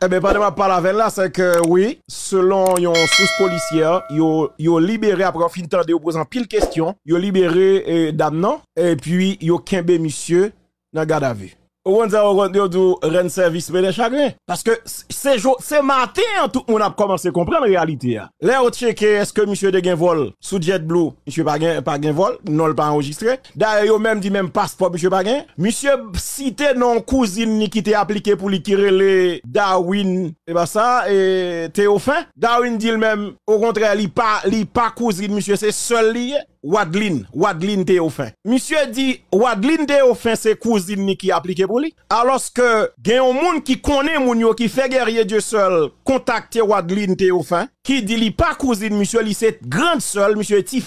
Eh bien, pendant ma parole avec là, c'est que oui, selon une source policière, ils ont libéré, après fin de temps, posant pile question, ils ont libéré eh, et puis ils ont qu'imbé monsieur dans garde à vue. Wanza ou on du rend service mais les chagrins parce que c'est c'est matin hein, tout le monde a commencé à comprendre la réalité hein. là on check est-ce que monsieur de gain vol sous JetBlue monsieur pas gain pas gain vol non pas enregistré d'ailleurs même dit même passeport monsieur pas gain monsieur cité non cousine qui était appliqué pour lui tirer les Darwin et ben ça et Théophane Darwin dit même au contraire il pas il pas cousine monsieur c'est seul lié Wadlin, Wadlin Théophane. Monsieur dit, Wadlin Théophane, c'est cousine qui a pour lui. Alors que, il a un monde qui connaît Mounio qui fait guerrier Dieu seul, Contacté Wadlin Théophane, qui dit, li pas cousine, monsieur, li c'est grande seule, monsieur, petit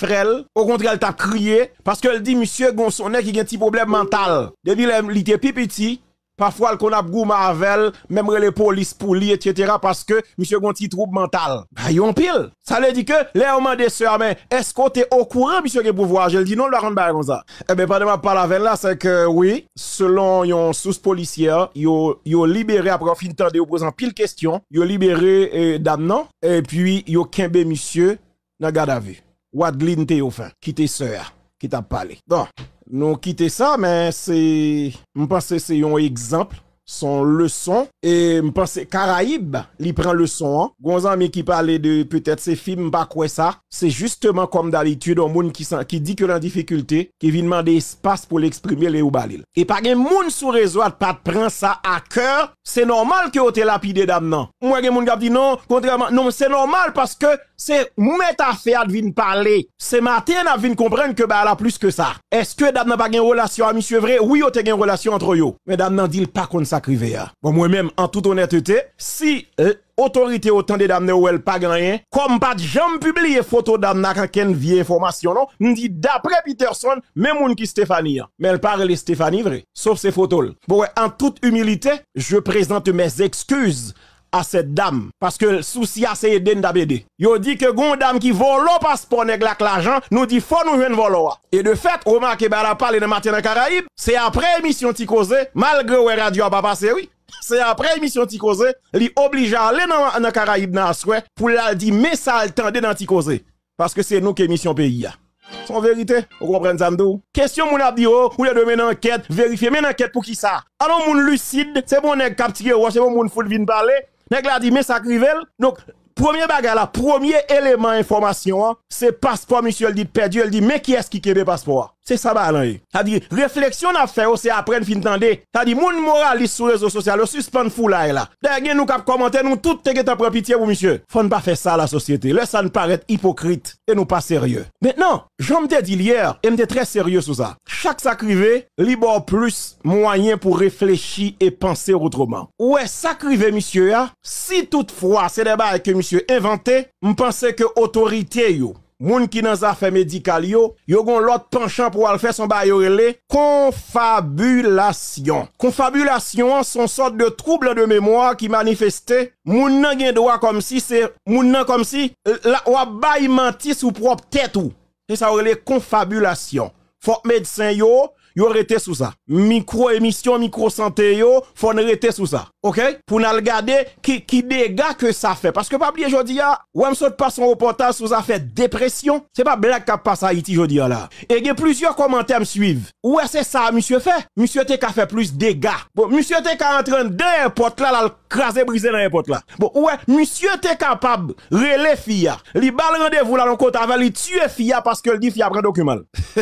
Au contraire, elle t'a crié, parce qu'elle dit, monsieur, gonsonet qui a un petit problème mental. Depuis, il était petit, Parfois, qu'on a gouma avec, même les polices pour lui, etc. parce que, monsieur, a trouble mental. Bah, yon pile. Ça veut dire que, les hommes des sœurs, mais, est-ce qu'on t'es au courant, monsieur, que pouvoir? Je le dis non, le rendre comme ça. Eh ben, pendant ma parle avec là, c'est que, oui, selon yon source policière, ils ont libéré après fin de temps de posant pile question, yon libéré, euh, et puis yon kembe monsieur, n'a garde à vue. Wadlin te qui sœur qui Donc, nous quittons ça, mais c'est, je pense que c'est un exemple son leçon et me pense Caraïbe il prend leçon hein. qui parlait de peut-être ses films pas quoi ça c'est justement comme d'habitude un monde qui qui dit que la difficulté qui vient demander espace pour l'exprimer les balil et pas gen monde sur réseau pas prend ça à cœur c'est normal que vous lapidé dame moi gen monde qui dit non contrairement non c'est normal parce que c'est mettre de vinn parler c'est matin n'a vient comprendre que bah là plus que ça est-ce que dame n'a pas gen relation à monsieur vrai oui vous avez une relation entre eux mais dame n'a dit pas comme ça Bon, moi-même, en toute honnêteté, si l'autorité euh, autant des dames ne pas gagné, comme pas de jamais publié photo dame n'a qu'une vieille information, non, dit d'après Peterson, même mon qui Stéphanie. Hein. Mais elle parle de Stéphanie, vrai, sauf ces photos. Bon, en toute humilité, je présente mes excuses à cette dame. Parce que le souci à ah, c'est aider d'abédé. Yo dit que gon dame qui vole passe pour nèg l'argent, nous dit faut nous venir volo. Et de fait, remarquez bah la parler de matin dans Caraïbe, c'est après émission causé, malgré ouais radio a pas passé oui. C'est après émission causé, li oblige à aller dans dans Caraïbes dans souhait pour la dire mais ça attendait dans causé. parce que c'est nous qui émission pays. Ah. Son vérité, vous comprenez ça Question mon abdi oh, ou les demain une enquête, vérifier une enquête pour qui ça. Alors ah mon lucide, c'est bon nèg capturé, oh, c'est bon mon full vin parler Nèg la dit mais ça Donc premier bagage là, premier élément information, hein, c'est passeport monsieur dit perdu, Elle dit mais qui est-ce qui le passeport c'est ça balan. Bah, C'est-à-dire, réflexion à faire, c'est après le fin de cest à dit, mon moraliste sur les réseaux sociaux, le suspend fou là, là. D'ailleurs, nous cap commenter, nous tout te get prend pitié pour monsieur. Faut ne pas faire ça à la société. laisse ça nous paraît hypocrite et nous pas sérieux. Maintenant, j'en te dit hier, et m'te très sérieux sur ça. Chaque sacrivé, libre plus moyen pour réfléchir et penser autrement. Ouais, sacrivé, monsieur, hein? si toutefois, c'est des bails que monsieur inventé, m'pense que autorité, yo, moun ki nan zafè médicale yo, yo gon l'autre penchant pour aller faire son bail confabulation confabulation. Confabulation son sorte de trouble de mémoire qui manifestait moun nan gen droit comme si c'est moun nan comme si la ou bay menti sou propre tête ou. C'est ça relé confabulation. Fok médecin yo yo rete sous ça. Micro émission, micro santé yo, faut rete sous ça. OK Pour nous regarder qui qui dégâts que ça fait parce que pas oublier jodi a, saute passe son reportage sous affaire dépression. C'est pas blague qui passe à Haïti jodi là. Et il y a plusieurs commentaires me suivent. est-ce c'est ça monsieur fait. Monsieur t'es fait plus dégâts. Bon, monsieur t'es en train de là là craser briser dans n'importe là. Bon, ouais, monsieur t'es capable, relais fia. Li bal rendez-vous là dans côté avant, lui tue fia parce que le dit fia prend document.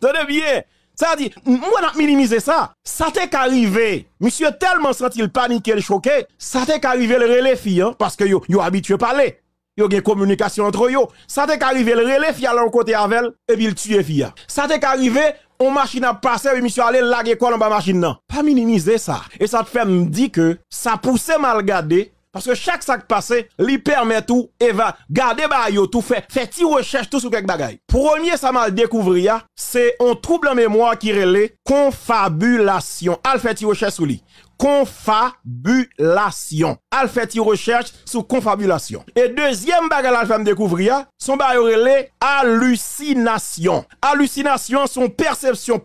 Tenez bien. Ça dit, moi, n'a minimisé ça. Ça t'est arrivé. Monsieur tellement panique il paniqué, choqué. Ça t'est arrivé le relais Fia hein, parce que yo, yo habitué parler. Yo une communication entre yo. Ça t'est qu'arrivé le relais fille à côté avec et puis il tue fille. Ça t'est arrivé on machine à passer, et monsieur allait lager quoi dans ma machine non. Pas minimiser ça. Et ça te fait me dire que ça poussait mal garder. Parce que chaque sac passé, lui permet tout, et va garder bah tout fait, fait ti recherche tout sur quelque bagaille. Premier, ça m'a découvrir, c'est un trouble en mémoire qui relève confabulation. Al fait ti recherche sur lui confabulation. Al fait recherche sur confabulation. Et deuxième bagage la femme me découvrir, son bagage hallucination. Hallucination, son perception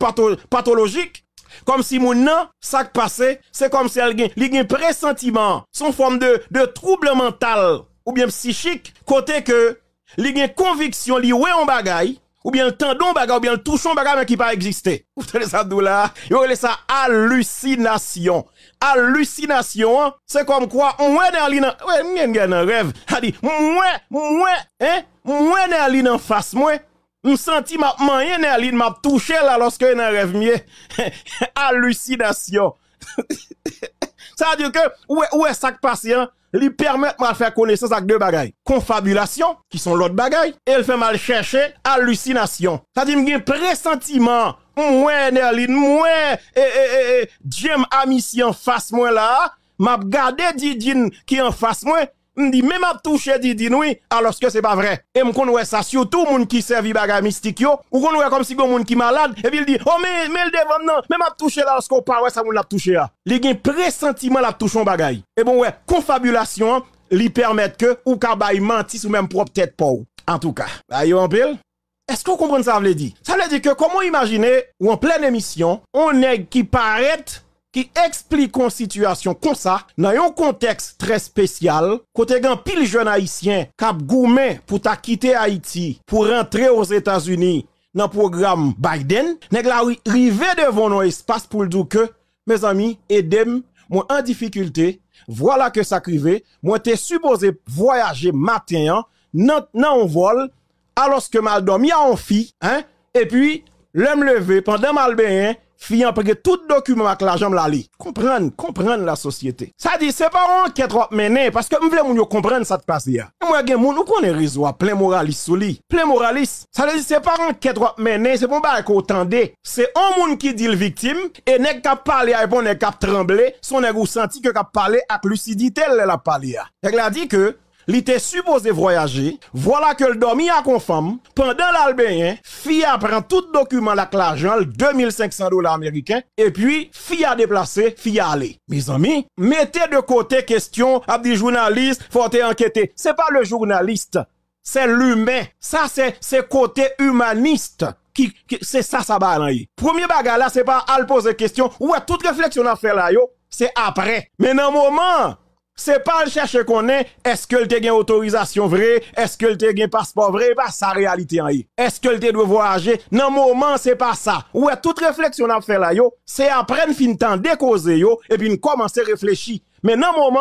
pathologique comme si mon nom, ça passé, c'est comme si elle a un pressentiment, son forme de, trouble mental ou bien psychique, côté que, il une conviction, il a en ou bien le tendon baga, ou bien le touchon baga, mais qui pas existé. Vous savez ça, là? Vous ça hallucination. Hallucination, hein? c'est comme quoi, on est dans un rêve. A dit, moi, moi, hein, moi, dans en face, moi. Je senti ma main, l'in, m'a touché là lorsque dans rêve mieux. Hallucination. Ça veut dire que, où est, où patient? lui permet mal faire connaissance avec deux bagailles. Confabulation, qui sont l'autre bagaille, et elle fait mal chercher hallucination. Ça dit, un pressentiment, moins Nerline, moins, et, et, en face moi là, m'a gardé Didine qui en face moi, on dit même à toucher dit dit oui alors que c'est pas vrai et me connait ça surtout moun qui servi bagarre mystique yo ou connait comme si bon moun qui malade et puis il dit oh mais mais le devant non même à toucher là parce qu'on pas ouais ça moun l'a touché là il gen pressentiment l'a en bagaille et bon ouais confabulation lui permet que ou ka bay ou même propre tête pour en tout cas bah yo en pile est-ce que vous comprenez ça veut dire ça veut dire que comment imaginer ou en pleine émission on nèg qui paraît qui explique une situation comme ça dans un contexte très spécial côté grand pile jeune haïtien cap gourmet pour ta quitter Haïti pour rentrer aux États-Unis dans le programme Biden nèg la rivé devant nos espace pour dire que mes amis Edem moi en difficulté voilà que ça crivé moi t'es supposé voyager matin non non on vol alors que mal dormi a un fi hein et puis l'homme levé pendant mal bain fiant parce tout document avec l'argent la li. Comprendre, comprendre la société. Ça dit c'est pas on qui mené parce que m'vle moun moun comprendre ça te passe là. Hein. Moi gen moun qu'on est réseau plein moraliste souli. li, plein moraliste. Ça dit c'est pas on qui mené, c'est bon bah, qu'on tende. C'est un moun qui dit le victime et n'est qu'à parler bon nèg qu'à trembler son nèg ou senti que qu'à parler avec lucidité la a parlé. Hein. Elle a dit que il était supposé voyager. Voilà que le dormi à confirme. Pendant l'Albéen, FIA prend tout document avec l'argent, 2500 dollars américains, et puis FIA déplacé, FIA allé. Mes amis, mettez de côté question, abdi journaliste, faut enquêter. C'est pas le journaliste, c'est l'humain. Ça, c'est, c'est côté humaniste. Qui, c'est ça, ça va Premier bagarre là, c'est pas à poser question. Ouais, toute réflexion à faire là, yo, c'est après. Mais dans moment, c'est pas le chercher qu'on est, est-ce que le une autorisation vraie, est-ce que le un passeport vrai, pas bah, sa réalité en hein, Est-ce que le doit voyager? Non, moment, c'est pas ça. Ouais, toute réflexion à faire là, yo, c'est après une fin temps décauser, yo, et puis on commencer à réfléchir. Mais non, moment,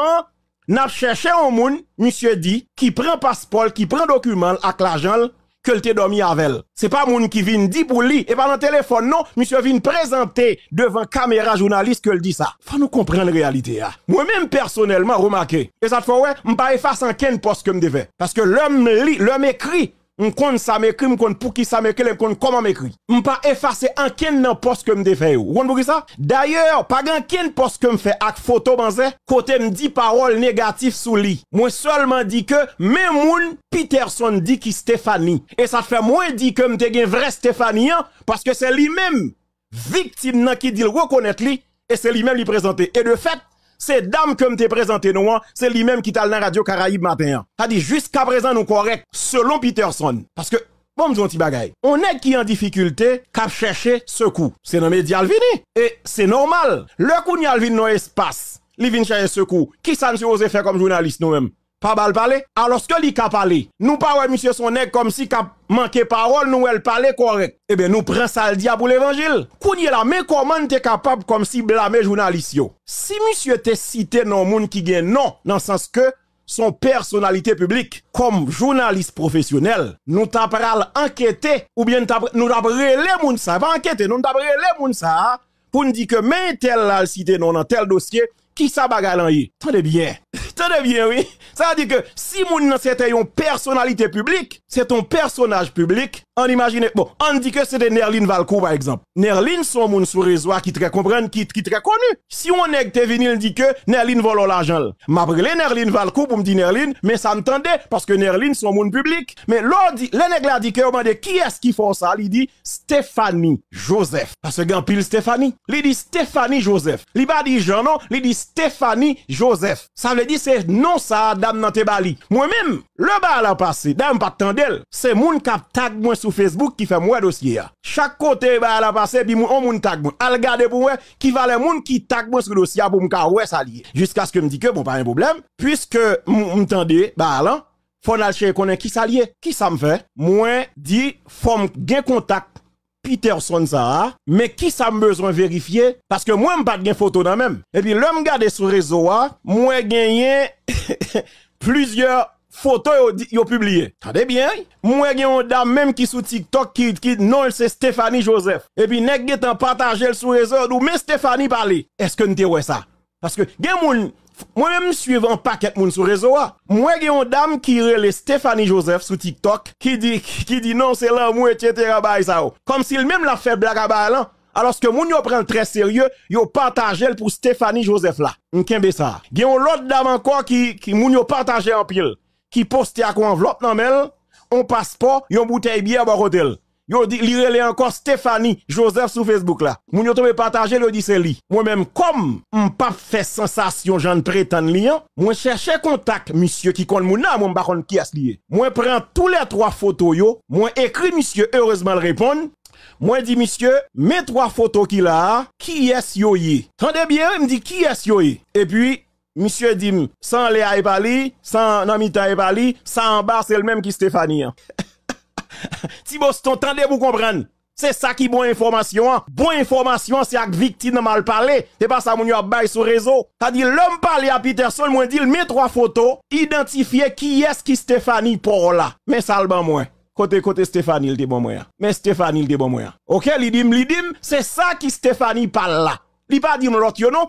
n'a cherché un monde, monsieur dit, qui prend passeport, qui prend document avec l'argent, que dormi avec. C'est pas moun qui vient dit pour lui et pas le téléphone non, monsieur vient présenter devant caméra journaliste que le dit ça. Faut nous comprendre la réalité hein. Moi-même personnellement remarqué et cette fois ouais, m'pas effacer en ken poste que me devait parce que l'homme lit, l'homme écrit on compte ça m'écrit, je compte pour qui ça m'écrit, je compte comment m'écrit. Je pas effacer en quel poste que me fait. Vous comprenez ça? D'ailleurs, pas grand quel poste que me fait avec photo banze, côté me dit parole négative sous lui. Moi seulement dit que même moun Peterson dit qui Stéphanie et ça fait moins dit que me un vrai Stéphanie parce que c'est lui-même victime nan qui dit reconnaître lui et c'est lui-même lui présenter. Et de fait, c'est dame que me présenté nous, hein. c'est lui-même qui t'a dans Radio Caraïbe matin. Hein. T'as dit jusqu'à présent nous correct, selon Peterson. Parce que, bon, je petit bagaille. On est qui en difficulté, qu'à chercher coup C'est dans les médias vini. Et c'est normal. Le coup n'y a dans espace, L'y vin chercher coup Qui ça nous faire comme journaliste nous-mêmes? pas bal parler alors que li ka parler nous pas ouais monsieur son comme si ka manqué parole nous elle parler correct Eh bien nous prenons ça le pour l'évangile kounye la mais comment t'es capable comme si blâmer journaliste yo si monsieur t'es cité non monde qui gagne non dans le sens que son personnalité publique comme journaliste professionnel nous à enquêter ou bien nous relé monde ça va enquêter nous relé à ça pour nous dire que mais tel là cité non dans tel dossier qui ça T'en es bien. T'en es bien, oui. Ça veut dire que si mon c'était une personnalité publique, c'est ton personnage public on imagine, bon, on dit que c'est des Nerline Valcourt, par exemple. Nerline, son moun sur réseau qui te comprennent, qui, qui très connu. Si on est te venu, dit que Nerline vole l'argent. M'a brûlé Nerline Valcourt pour me dire Nerline, mais ça m'entendait, parce que Nerline, son moun public. Mais l'on dit, le nègre dit que, on dit, qui est-ce qui fait ça? Il dit, Stéphanie Joseph. Parce que gan pile Stéphanie. Il dit Stéphanie Joseph. Il pas dit Jean, non, il dit Stéphanie Joseph. Ça veut dire, c'est non ça, dame dans te bali. Moi-même, le bal a passé, dame pas tendel. C'est moun cap tag moi sur Facebook qui fait moi dossier. Hein. Chaque côté, bah, la passer. puis on oh, moun tag mou. Al garder pour moi, qui va les moun qui tag moun sur dossier pour m'ka ouais salier. Jusqu'à ce que me dit que, bon, pas un problème. Puisque m'entendez, bah, là, faut aller chercher qui s'allier Qui ça me fait? Moi, dit, faut gain contact. Peterson ça, hein. mais qui ça me besoin vérifier parce que moi pas de photo dans même. Et puis l'homme garde sur réseau hein, moi gagné plusieurs photo yo publié. Attendez bien. Moi gen une dame même qui sur TikTok qui qui non c'est Stéphanie Joseph. Et puis nèg gen partager sur réseau ou mais Stéphanie parle. Est-ce que tu ouais ça Parce que gen moun moi-même suivant paquet moun sur réseau ah. Moi gen une dame qui relè Stéphanie Joseph sur TikTok qui dit qui dit non c'est l'amour etc. Bah, ça. Oh. Comme s'il même la fait blague à hein. alors que moun yo prend très sérieux, yo partage pour Stéphanie Joseph là. M'kembe ça. Gen l'autre dame encore qui qui moun partager en pile qui poste à quoi enveloppe dans mail, on passeport, yon bouteille bière bon côté. Yo dit li encore Stéphanie Joseph sur Facebook là. Moun yo partager le dit c'est lui. Moi-même comme on pas fait sensation j'en prétend lien hein, moi chercher contact monsieur qui connaît moun là, moi pas qui as lié. Moi prend tous les trois photos yo, moi écrit monsieur heureusement le répond. Moi dit monsieur, mes trois photos qui là, qui est yo yé? Tendez bien, il me dit qui est yo yé? Et puis monsieur dit, sans Léa et sans Namita et Pali, sans en bas, c'est le même qui Stéphanie. Hein. Tiboston, Boston, tendez vous comprendre. C'est ça qui bon information. Hein. bon information, c'est avec victime mal parlé. C'est pas ça mon a bail sur réseau. T'as dit l'homme parle à Peterson, moi dit met trois photos, identifier qui est-ce qui Stéphanie pour là. Mais ça le bon moi. Côté côté Stéphanie, il dit bon Mais Stéphanie, il dit bon moyen. OK, l'idim, l'idim, c'est ça qui Stéphanie parle là li pas dit l'autre yo non.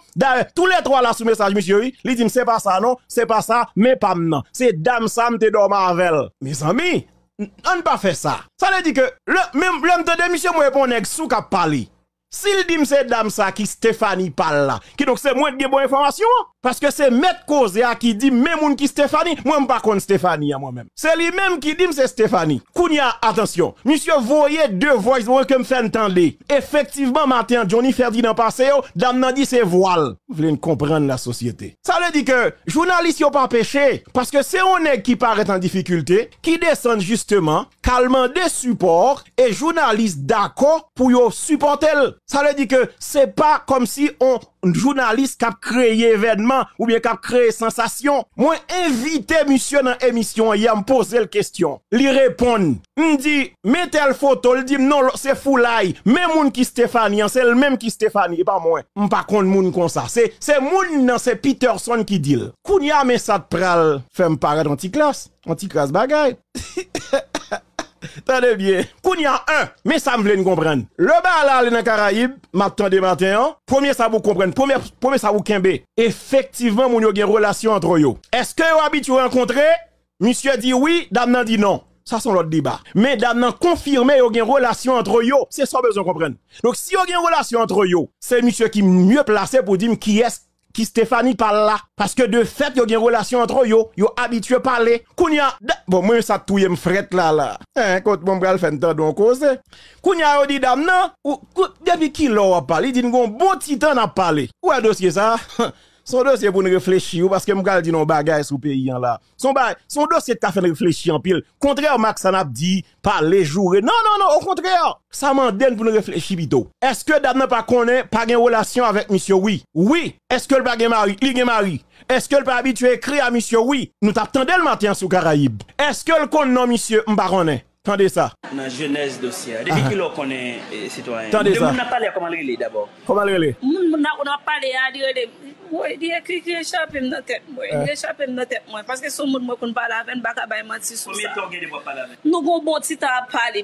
Tous les trois là sous message monsieur, li dit c'est pas ça non, c'est pas ça, mais pas maintenant. C'est dame Sam, te dorma avec. Mes amis, on ne pas faire ça. Ça veut dire que le même l'homme de monsieur moi répond qui qu'a parler. S'il dit c'est dame ça qui Stéphanie parle là, qui donc c'est moins de bonne information, hein? parce que c'est maître cause qui dit même une qui Stéphanie, moi pas contre Stéphanie à hein, moi-même. C'est lui-même qui dit c'est Stéphanie. Kounia, attention, monsieur voyez deux voix que me fait entendre. Effectivement, matin, Johnny Ferdinand passé, oh, dame nan dit c'est voile. Vous voulez comprendre la société. Ça veut dire que, journaliste yon pas péché, parce que c'est un est qui paraît en difficulté, qui descend justement, calmant des supports, et journalistes d'accord pour yon supporter ça veut dire que c'est pas comme si on journaliste qui créé événement ou bien qui créé sensation. Moi, invité monsieur dans l'émission, il me poser la question. Il répond. Il dit, mettez la photo. Il dit, non, c'est foulaille. Même moun qui Stéphanie, hein, c'est le même qui Stéphanie, pas moi. Pas contre moun comme ça. C'est, c'est moun, dans c'est Peterson qui dit. Kounia, mais ça te pral, fait me paraître anti-classe. Anti-classe bagaille. Tade bien. Kounia 1, mais ça me voulait comprendre. Le bal dans le Caraïbe matin des matin, hein, premier ça vous comprendre, premier, premier ça vous kembe. Effectivement, mon a une relation entre yo. Est-ce que vous habitué à rencontrer? Monsieur dit oui, dame dit non. Ça, c'est l'autre débat. Mais dame nan confirmé a une relation entre yo. C'est ça besoin comprendre. Donc, si a une relation entre yo, c'est monsieur qui mieux placé pour dire qui est ce Stéphanie parle là. Parce que de fait, il y a une relation entre eux, yo habitué à parler. Kounia, bon, moi, ça touye me là, là. Hein, quand mon bral fait un donc cause. Kounia, a dit dame, non, ou depuis qui l'a parlé, il dit, bon, bon titan à parler. Ou a dossier ça? son dossier pour nous réfléchir, parce que je dit non bagage sous pays là. Son, son dossier qui réfléchir en pile. Contraire, Max n'a a dit, parler, jouer. Non, non, non, au contraire. Ça donne pour nous réfléchir Est-ce que Dame pas connaît, pas une relation avec monsieur oui? Oui. Est-ce que le pas mari? Il mari. Est-ce que le pas habitué écrit à monsieur oui? Nous t'attendons le matin sous Caraïbe. Est-ce que le connaît monsieur Mbaronet? Tendez ça. Dans la jeunesse dossier, hein. depuis ah. qu'il connaît euh, citoyen. Tendez ça. On parlé comment elle est d'abord. Comment il est? On a parlé à dire oui, il y a un tête. de il échappe a parce que son monde parle, avec n'y a pas de temps. Combien de Nous avons un bon petit temps à parler,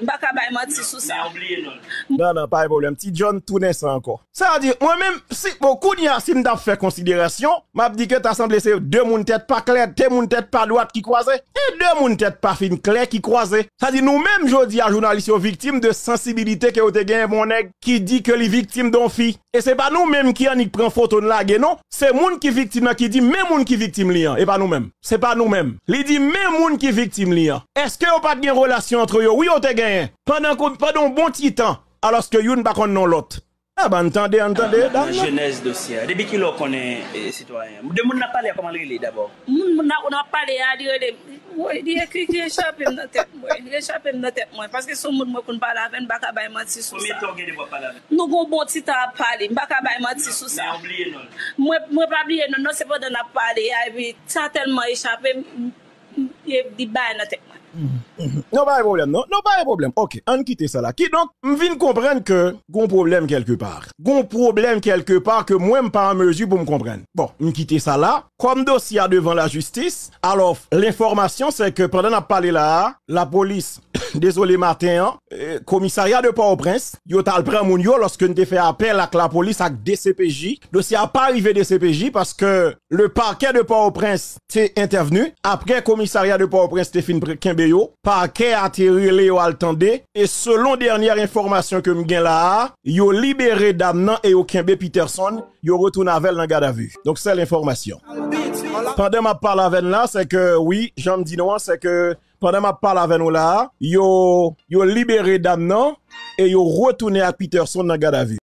Non, non, pas de problème. Si John tourne ça encore. Ça veut dire, moi-même, si beaucoup de gens faire considération, je dis que tu as semblé ces deux mounes têtes pas claires, deux mounes têtes pas droites qui croisent, et deux mounes têtes pas fines claires qui croisent. Ça dit nous même je dis à journalistes, tu une victime de sensibilité qui a été gagnée, qui dit que les victimes d'enfants. Et c'est pas nous même qui prend photo de la gueule, non? c'est monde qui victime qui dit même monde qui victime lien hein. et pas nous-mêmes. C'est pas nous-mêmes. Il dit même monde qui victime lien hein. Est-ce que on pas de relation entre eux Oui, on te gagné. Pendant un bon petit temps alors que you ne pas non l'autre. Ah ben entendez, entendez. Ah, jeunesse dossier. Hein. Depuis qu'il connaît euh, citoyen. De monde n'a pas parlé comment il est d'abord. mon n'a pas parlé à dire Woy, diye kri ki eshape m nan tep mwen. Diye eshape m nan tep mwen. Paske sou moun mwen koun palave, bon baka bay mati sou sa. Mwen tou geni wapalave? Nou goun bonti ta pali, baka bay mati sou sa. Mwen pa bliye non? Mwen pa bliye non, nou sepo dana pali, ay vi tatel mwen eshape mwen. di Non, pas de problème, non? Non, pas de problème. Ok, on quitte ça là. Qui donc, de comprendre que, gon problème quelque part. Gon problème quelque part que moi pas en mesure pour me comprendre. Bon, on quitte ça là. Comme dossier devant la justice, alors, l'information c'est que pendant la parlé là, la police désolé matin, hein. euh, commissariat de Port-au-Prince, yo a pren moun yo lorsque nous fait appel à la police avec DCPJ. Dossier a pas arrivé DCPJ parce que le parquet de Port-au-Prince t'est intervenu. Après commissariat de Port-au-Prince t'est fin parquet a tiré yo altende. Et selon dernière information que m'gen là, yo libéré Damna et yo Kimbe Peterson, yo retourne avec dans garde à vue. Donc c'est l'information. Pendant ma parle avec là, c'est que oui, j'en dis non, c'est que pendant ma parle avec nous là, yo, yo libéré Damna et yo retourné à Peterson dans la à